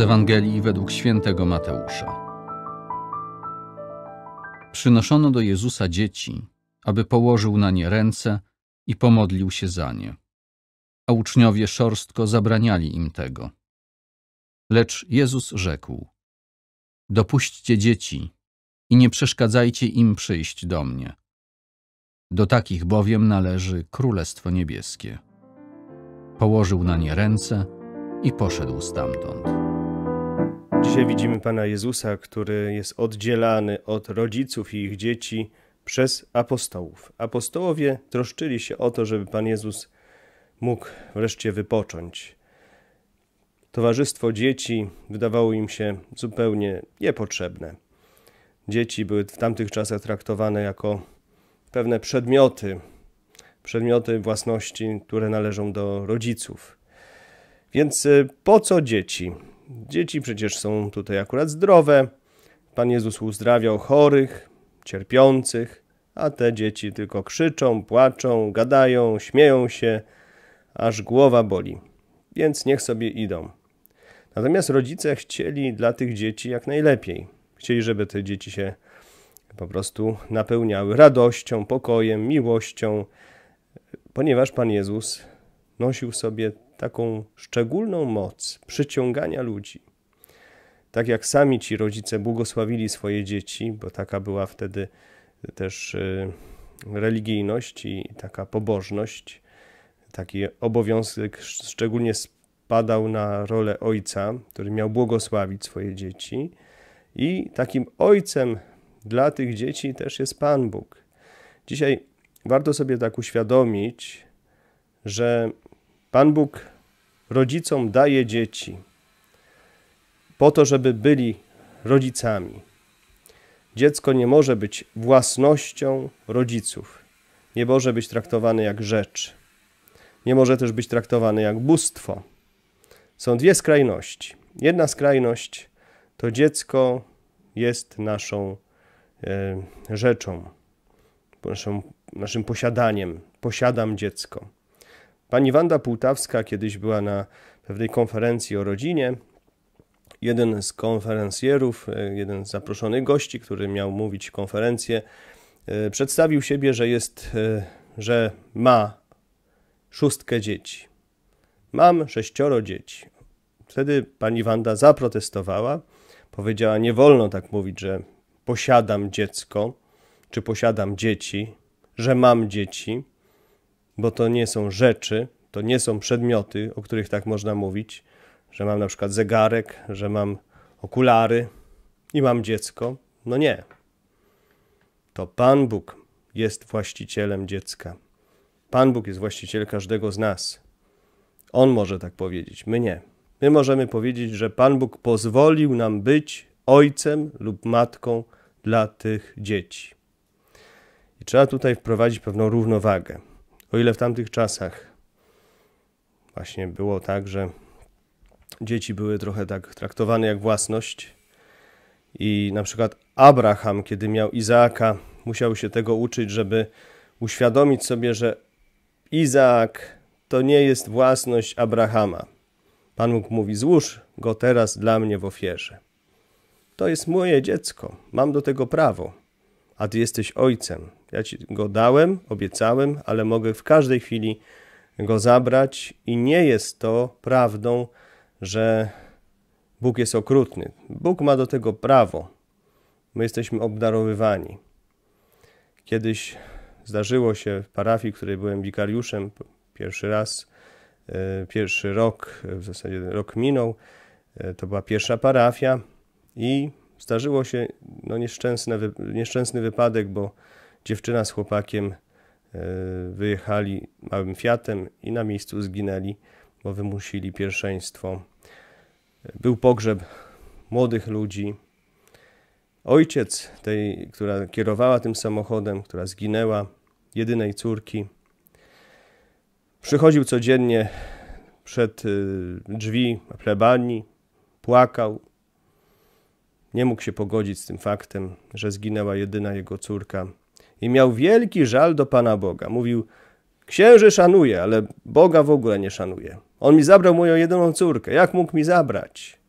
z Ewangelii według świętego Mateusza. Przynoszono do Jezusa dzieci, aby położył na nie ręce i pomodlił się za nie. A uczniowie szorstko zabraniali im tego. Lecz Jezus rzekł: Dopuśćcie dzieci i nie przeszkadzajcie im przyjść do mnie. Do takich bowiem należy Królestwo Niebieskie. Położył na nie ręce i poszedł stamtąd. Dzisiaj widzimy Pana Jezusa, który jest oddzielany od rodziców i ich dzieci przez apostołów. Apostołowie troszczyli się o to, żeby Pan Jezus mógł wreszcie wypocząć. Towarzystwo dzieci wydawało im się zupełnie niepotrzebne. Dzieci były w tamtych czasach traktowane jako pewne przedmioty, przedmioty własności, które należą do rodziców. Więc e, po co dzieci? Dzieci przecież są tutaj akurat zdrowe. Pan Jezus uzdrawiał chorych, cierpiących, a te dzieci tylko krzyczą, płaczą, gadają, śmieją się, aż głowa boli. Więc niech sobie idą. Natomiast rodzice chcieli dla tych dzieci jak najlepiej. Chcieli, żeby te dzieci się po prostu napełniały radością, pokojem, miłością, ponieważ Pan Jezus nosił sobie taką szczególną moc przyciągania ludzi. Tak jak sami ci rodzice błogosławili swoje dzieci, bo taka była wtedy też y, religijność i taka pobożność, taki obowiązek szczególnie spadał na rolę ojca, który miał błogosławić swoje dzieci. I takim ojcem dla tych dzieci też jest Pan Bóg. Dzisiaj warto sobie tak uświadomić, że Pan Bóg rodzicom daje dzieci po to, żeby byli rodzicami. Dziecko nie może być własnością rodziców. Nie może być traktowane jak rzecz. Nie może też być traktowane jak bóstwo. Są dwie skrajności. Jedna skrajność to dziecko jest naszą e, rzeczą, naszą, naszym posiadaniem. Posiadam dziecko. Pani Wanda Półtawska kiedyś była na pewnej konferencji o rodzinie. Jeden z konferencjerów, e, jeden z zaproszonych gości, który miał mówić konferencję, e, przedstawił siebie, że jest, e, że ma szóstkę dzieci. Mam sześcioro dzieci. Wtedy pani Wanda zaprotestowała, powiedziała: Nie wolno tak mówić, że posiadam dziecko, czy posiadam dzieci, że mam dzieci bo to nie są rzeczy, to nie są przedmioty, o których tak można mówić, że mam na przykład zegarek, że mam okulary i mam dziecko. No nie. To Pan Bóg jest właścicielem dziecka. Pan Bóg jest właściciel każdego z nas. On może tak powiedzieć, my nie. My możemy powiedzieć, że Pan Bóg pozwolił nam być ojcem lub matką dla tych dzieci. I trzeba tutaj wprowadzić pewną równowagę. O ile w tamtych czasach właśnie było tak, że dzieci były trochę tak traktowane jak własność i na przykład Abraham, kiedy miał Izaaka, musiał się tego uczyć, żeby uświadomić sobie, że Izaak to nie jest własność Abrahama. Pan Bóg mówi: Złóż go teraz dla mnie w ofierze. To jest moje dziecko, mam do tego prawo, a ty jesteś ojcem, ja ci go dałem, obiecałem, ale mogę w każdej chwili go zabrać, i nie jest to prawdą, że Bóg jest okrutny. Bóg ma do tego prawo. My jesteśmy obdarowywani. Kiedyś zdarzyło się w parafii, w której byłem wikariuszem, pierwszy raz, e, pierwszy rok, w zasadzie rok minął, e, to była pierwsza parafia i zdarzyło się no, nieszczęsny, nieszczęsny wypadek, bo dziewczyna z chłopakiem e, wyjechali małym Fiatem i na miejscu zginęli, bo wymusili pierwszeństwo. Był pogrzeb młodych ludzi. Ojciec tej, która kierowała tym samochodem, która zginęła, jedynej córki, przychodził codziennie przed e, drzwi plebanii, płakał. Nie mógł się pogodzić z tym faktem, że zginęła jedyna jego córka i miał wielki żal do Pana Boga. Mówił, księży szanuję, ale Boga w ogóle nie szanuję. On mi zabrał moją jedyną córkę. Jak mógł mi zabrać?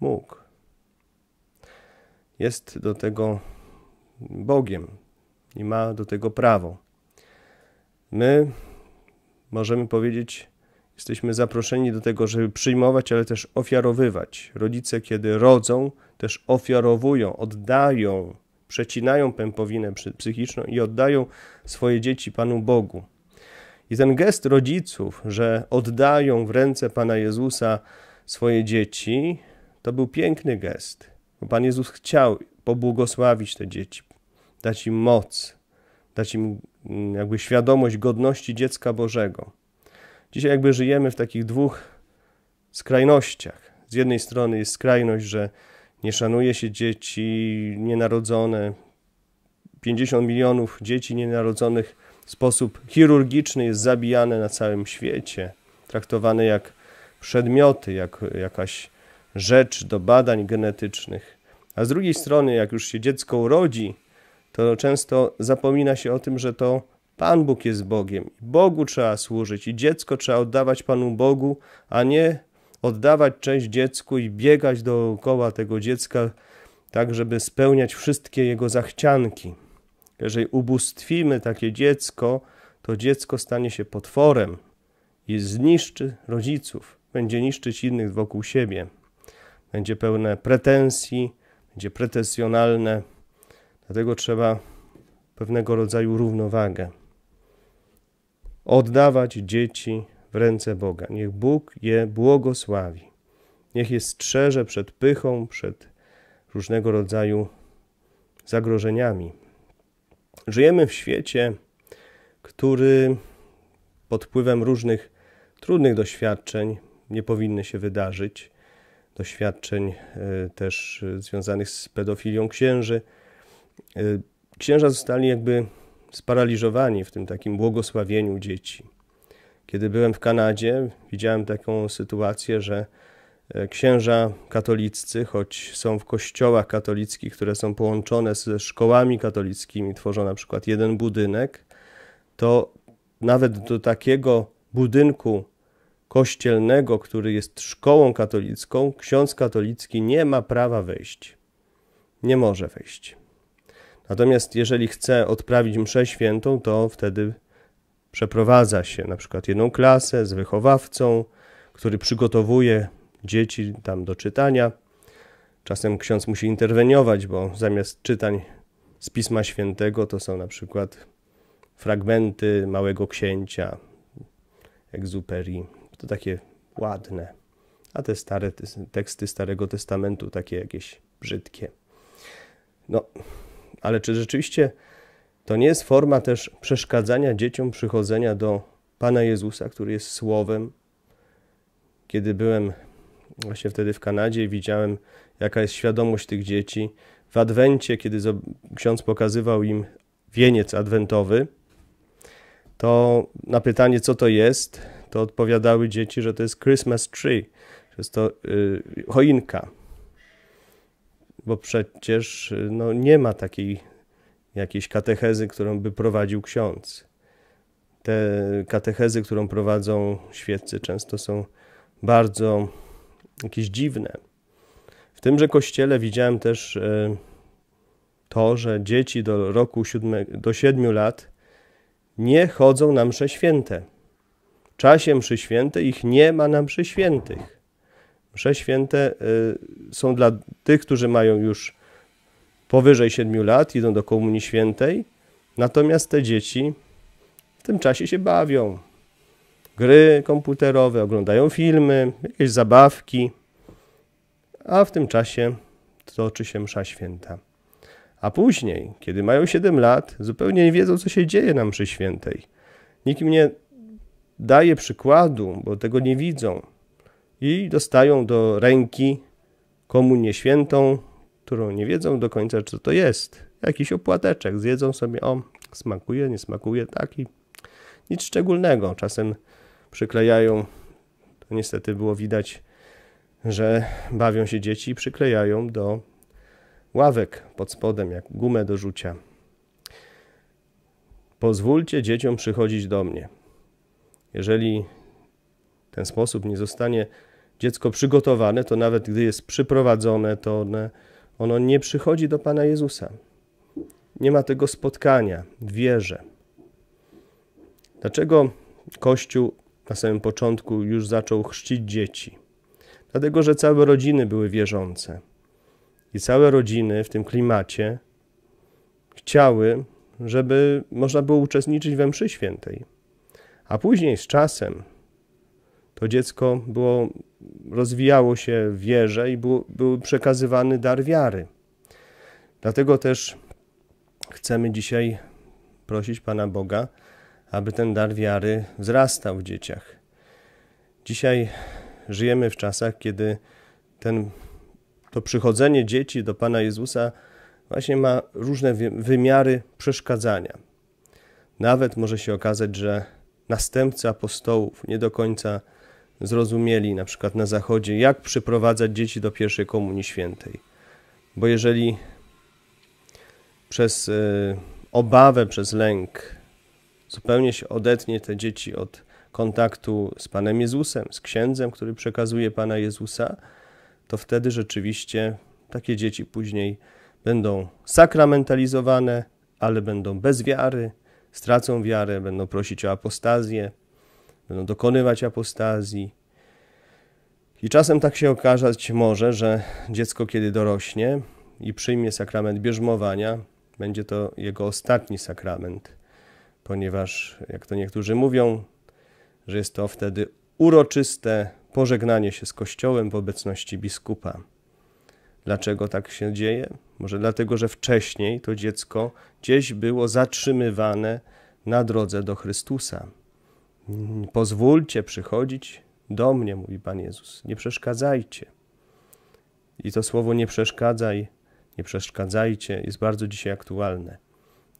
Mógł. Jest do tego Bogiem i ma do tego prawo. My możemy powiedzieć, jesteśmy zaproszeni do tego, żeby przyjmować, ale też ofiarowywać. Rodzice, kiedy rodzą, też ofiarowują, oddają przecinają pępowinę psychiczną i oddają swoje dzieci Panu Bogu. I ten gest rodziców, że oddają w ręce Pana Jezusa swoje dzieci, to był piękny gest. Bo Pan Jezus chciał pobłogosławić te dzieci, dać im moc, dać im mm, jakby świadomość godności dziecka Bożego. Dzisiaj jakby żyjemy w takich dwóch skrajnościach. Z jednej strony jest skrajność, że nie szanuje się dzieci nienarodzone. 50 milionów dzieci nienarodzonych w sposób chirurgiczny jest zabijane na całym świecie, traktowane jak przedmioty, jak jakaś rzecz do badań genetycznych. A z drugiej strony, jak już się dziecko urodzi, to często zapomina się o tym, że to Pan Bóg jest Bogiem. Bogu trzeba służyć i dziecko trzeba oddawać Panu Bogu, a nie oddawać część dziecku i biegać dookoła tego dziecka, tak żeby spełniać wszystkie jego zachcianki. Jeżeli ubóstwimy takie dziecko, to dziecko stanie się potworem i zniszczy rodziców, będzie niszczyć innych wokół siebie. Będzie pełne pretensji, będzie pretensjonalne, dlatego trzeba pewnego rodzaju równowagę. Oddawać dzieci w ręce Boga. Niech Bóg je błogosławi. Niech je strzeże przed pychą, przed różnego rodzaju zagrożeniami. Żyjemy w świecie, który pod wpływem różnych trudnych doświadczeń nie powinny się wydarzyć. Doświadczeń e, też e, związanych z pedofilią księży. E, księża zostali jakby sparaliżowani w tym takim błogosławieniu dzieci. Kiedy byłem w Kanadzie, widziałem taką sytuację, że e, księża katoliccy, choć są w kościołach katolickich, które są połączone ze szkołami katolickimi, tworzą na przykład jeden budynek, to nawet do takiego budynku kościelnego, który jest szkołą katolicką, ksiądz katolicki nie ma prawa wejść. Nie może wejść. Natomiast jeżeli chce odprawić mszę świętą, to wtedy przeprowadza się na przykład jedną klasę z wychowawcą, który przygotowuje dzieci tam do czytania. Czasem ksiądz musi interweniować, bo zamiast czytań z Pisma Świętego to są na przykład fragmenty Małego Księcia, Egzuperii. To takie ładne, a te stare teksty Starego Testamentu takie jakieś brzydkie. No, ale czy rzeczywiście to nie jest forma też przeszkadzania dzieciom przychodzenia do Pana Jezusa, który jest Słowem. Kiedy byłem właśnie wtedy w Kanadzie, widziałem, jaka jest świadomość tych dzieci. W Adwencie, kiedy ksiądz pokazywał im wieniec adwentowy, to na pytanie, co to jest, to odpowiadały dzieci, że to jest Christmas tree, że jest to yy, choinka. Bo przecież y, no, nie ma takiej jakiejś katechezy, którą by prowadził ksiądz. Te katechezy, którą prowadzą świeccy, często są bardzo jakieś dziwne. W tymże kościele widziałem też e, to, że dzieci do roku 7, do 7 lat nie chodzą na msze święte. W czasie mszy świętej ich nie ma na mszy świętych. Msze święte e, są dla tych, którzy mają już powyżej 7 lat idą do Komunii Świętej, natomiast te dzieci w tym czasie się bawią. Gry komputerowe, oglądają filmy, jakieś zabawki, a w tym czasie toczy się msza święta. A później, kiedy mają 7 lat, zupełnie nie wiedzą, co się dzieje na mszy świętej. Nikt im nie daje przykładu, bo tego nie widzą. I dostają do ręki komunię świętą, którą nie wiedzą do końca, co to jest. Jakiś opłateczek, zjedzą sobie, o, smakuje, nie smakuje, taki. Nic szczególnego. Czasem przyklejają, to niestety było widać, że bawią się dzieci i przyklejają do ławek pod spodem, jak gumę do rzucia. Pozwólcie dzieciom przychodzić do mnie. Jeżeli w ten sposób nie zostanie dziecko przygotowane, to nawet gdy jest przyprowadzone, to one ono nie przychodzi do Pana Jezusa. Nie ma tego spotkania w wierze. Dlaczego Kościół na samym początku już zaczął chrzcić dzieci? Dlatego, że całe rodziny były wierzące. I całe rodziny w tym klimacie chciały, żeby można było uczestniczyć we mszy świętej. A później z czasem to dziecko było, rozwijało się w wierze i był, był przekazywany dar wiary. Dlatego też chcemy dzisiaj prosić Pana Boga, aby ten dar wiary wzrastał w dzieciach. Dzisiaj żyjemy w czasach, kiedy ten, to przychodzenie dzieci do Pana Jezusa właśnie ma różne wymiary przeszkadzania. Nawet może się okazać, że następcy apostołów nie do końca zrozumieli na przykład na Zachodzie, jak przyprowadzać dzieci do pierwszej komunii świętej. Bo jeżeli przez e, obawę, przez lęk zupełnie się odetnie te dzieci od kontaktu z Panem Jezusem, z księdzem, który przekazuje Pana Jezusa, to wtedy rzeczywiście takie dzieci później będą sakramentalizowane, ale będą bez wiary, stracą wiarę, będą prosić o apostazję, będą dokonywać apostazji. I czasem tak się okazać może, że dziecko, kiedy dorośnie i przyjmie sakrament bierzmowania, będzie to jego ostatni sakrament, ponieważ, jak to niektórzy mówią, że jest to wtedy uroczyste pożegnanie się z Kościołem w obecności biskupa. Dlaczego tak się dzieje? Może dlatego, że wcześniej to dziecko gdzieś było zatrzymywane na drodze do Chrystusa. Mm, pozwólcie przychodzić do mnie, mówi Pan Jezus. Nie przeszkadzajcie. I to słowo nie przeszkadzaj, nie przeszkadzajcie jest bardzo dzisiaj aktualne.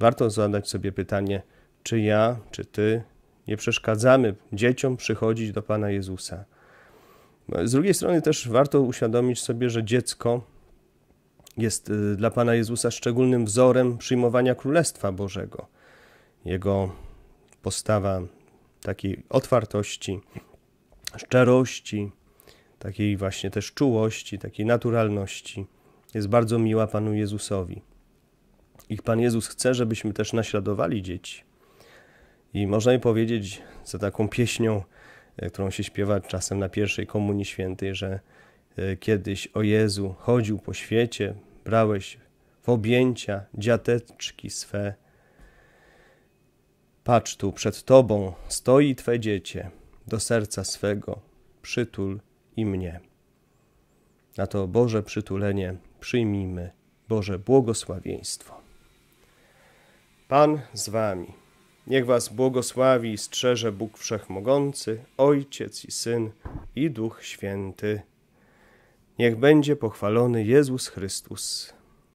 Warto zadać sobie pytanie, czy ja, czy ty nie przeszkadzamy dzieciom przychodzić do Pana Jezusa. Z drugiej strony też warto uświadomić sobie, że dziecko jest y, dla Pana Jezusa szczególnym wzorem przyjmowania Królestwa Bożego. Jego postawa takiej otwartości, szczerości, takiej właśnie też czułości, takiej naturalności jest bardzo miła Panu Jezusowi. I Pan Jezus chce, żebyśmy też naśladowali dzieci. I można jej powiedzieć za taką pieśnią, e, którą się śpiewa czasem na pierwszej Komunii Świętej, że e, kiedyś o Jezu chodził po świecie, brałeś w objęcia dziateczki swe, Patrz tu przed Tobą stoi Twe dziecię, do serca swego przytul i mnie. Na to Boże przytulenie przyjmijmy Boże błogosławieństwo. Pan z Wami. Niech Was błogosławi i strzeże Bóg Wszechmogący, Ojciec i Syn i Duch Święty. Niech będzie pochwalony Jezus Chrystus.